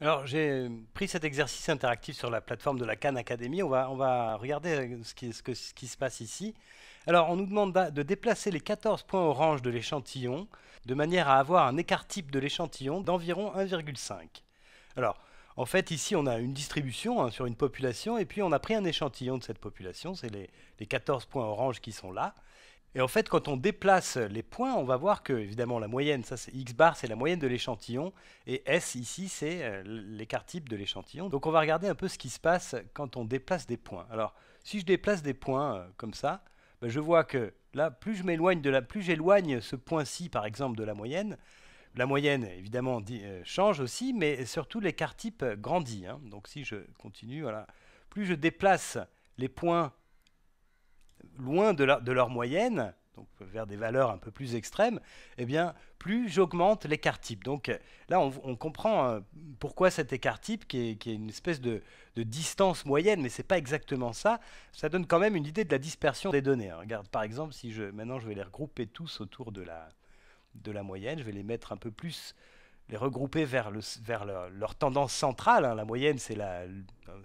Alors j'ai pris cet exercice interactif sur la plateforme de la Khan Academy. On va, regarder euh, ce qui, se passe ici. Alors on nous demande de déplacer les 14 points orange de l'échantillon de manière à avoir un écart type de l'échantillon d'environ 1,5. Alors en fait ici on a une distribution hein, sur une population et puis on a pris un échantillon de cette population, c'est les, les 14 points orange qui sont là. Et en fait, quand on déplace les points, on va voir que, évidemment, la moyenne, ça c'est X bar, c'est la moyenne de l'échantillon, et S ici, c'est euh, l'écart type de l'échantillon. Donc on va regarder un peu ce qui se passe quand on déplace des points. Alors, si je déplace des points euh, comme ça, ben, je vois que là, plus je m'éloigne de la, plus j'éloigne ce point-ci, par exemple, de la moyenne, la moyenne, évidemment, euh, change aussi, mais surtout l'écart type grandit. Hein. Donc si je continue, voilà, plus je déplace les points loin de, leur moyenne, donc vers des valeurs un peu plus extrêmes, eh bien, plus j'augmente l'écart type. Donc là, on, comprend euh, pourquoi cet écart type, qui est, une espèce de, distance moyenne, mais ce n'est pas exactement ça, ça donne quand même une idée de la dispersion des données. regarde, par exemple, si je, maintenant je vais les regrouper tous autour de la moyenne, je vais les mettre un peu plus les regrouper vers, leur, tendance centrale. Hein. La moyenne, c'est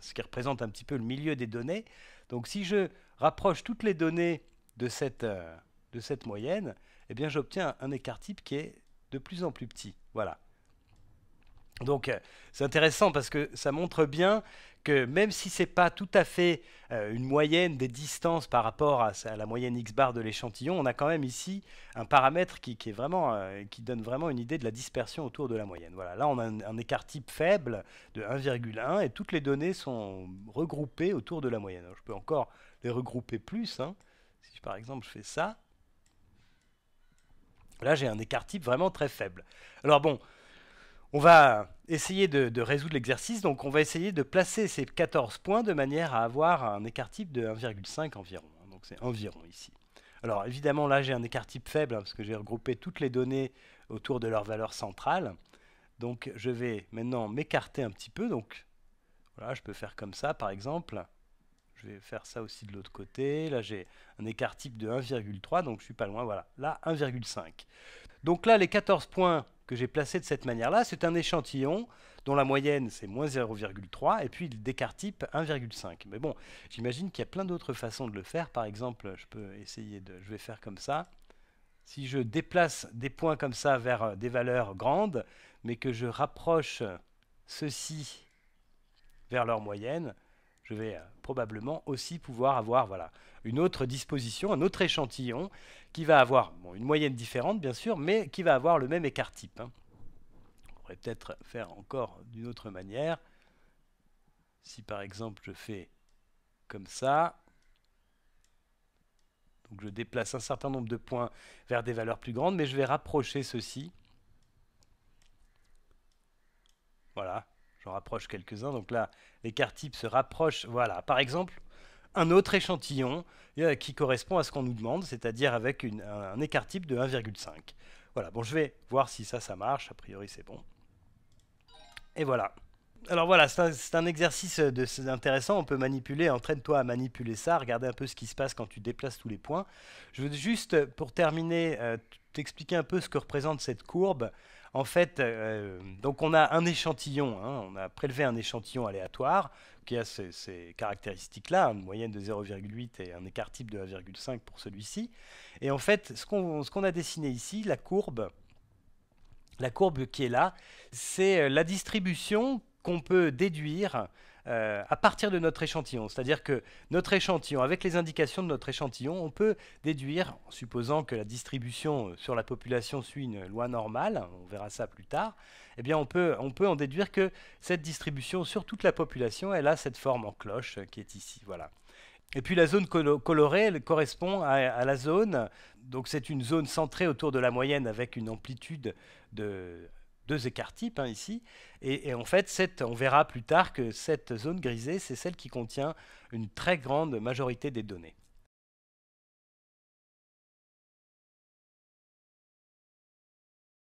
ce qui représente un petit peu le milieu des données. Donc si je rapproche toutes les données de cette, euh, de cette moyenne, eh bien j'obtiens un écart type qui est de plus en plus petit. Voilà. Donc euh, c'est intéressant parce que ça montre bien que même si n'est pas tout à fait euh, une moyenne des distances par rapport à, la moyenne x bar de l'échantillon, on a quand même ici un paramètre qui, est vraiment, euh, qui donne vraiment une idée de la dispersion autour de la moyenne. Voilà, là on a un, écart type faible de 1,1 et toutes les données sont regroupées autour de la moyenne. je peux encore les regrouper plus. Hein. Si par exemple je fais ça, là j'ai un écart type vraiment très faible. Alors bon, on va essayer de, résoudre l'exercice, donc on va essayer de placer ces 14 points de manière à avoir un écart type de 1,5 environ. Hein, donc c'est environ ici. Alors évidemment là j'ai un écart type faible hein, parce que j'ai regroupé toutes les données autour de leur valeur centrale. Donc je vais maintenant m'écarter un petit peu. Donc voilà, je peux faire comme ça par exemple. Je vais faire ça aussi de l'autre côté. Là j'ai un écart type de 1,3 donc je suis pas loin. Voilà, là 1,5. Donc là les 14 points que j'ai placé de cette manière-là, c'est un échantillon dont la moyenne c'est moins 0,3 et puis le d'écart type 1,5. Mais bon, j'imagine qu'il y a plein d'autres façons de le faire. Par exemple, je peux essayer de, je vais faire comme ça. Si je déplace des points comme ça vers euh, des valeurs grandes, mais que je rapproche ceux-ci vers leur moyenne, je vais euh, probablement aussi pouvoir avoir voilà, une autre disposition, un autre échantillon qui va avoir une moyenne différente bien sûr, mais qui va avoir le même écart type. Hein. On pourrait peut-être faire encore d'une autre manière. Si par exemple je fais comme ça, donc je déplace un certain nombre de points vers des valeurs plus grandes, mais je vais rapprocher ceci. Voilà, je rapproche quelques-uns. Donc là, l'écart type se rapproche. Voilà, par exemple, un autre échantillon euh, qui correspond à ce qu'on nous demande, c'est-à-dire avec un, écart type de 1,5. Voilà, bon, je vais voir si ça, ça marche. A priori, c'est bon. Et voilà. Alors voilà, c'est un, exercice de, intéressant. On peut manipuler, entraîne-toi à manipuler ça. Regardez un peu ce qui se passe quand tu déplaces tous les points. Je veux juste, pour terminer euh, t'expliquer un peu ce que représente cette courbe. En fait, euh, donc on a un échantillon, hein, on a prélevé un échantillon aléatoire qui a ces, caractéristiques-là, une moyenne de 0,8 et un écart type de 1,5 pour celui-ci. Et en fait, ce qu'on a dessiné ici, la courbe, la courbe qui est là, c'est euh, la distribution qu'on peut déduire euh, à partir de notre échantillon. C'est-à-dire que notre échantillon, avec les indications de notre échantillon, on peut déduire, en supposant que la distribution sur la population suit une loi normale, on verra ça plus tard, eh bien on peut, on peut en déduire que cette distribution sur toute la population, elle a cette forme en cloche qui est ici. Voilà. Et puis la zone colorée, elle correspond à la zone, donc c'est une zone centrée autour de la moyenne avec une amplitude de deux écarts types hein, ici. Et, et, en fait, cette, on verra plus tard que cette zone grisée, c'est celle qui contient une très grande majorité des données.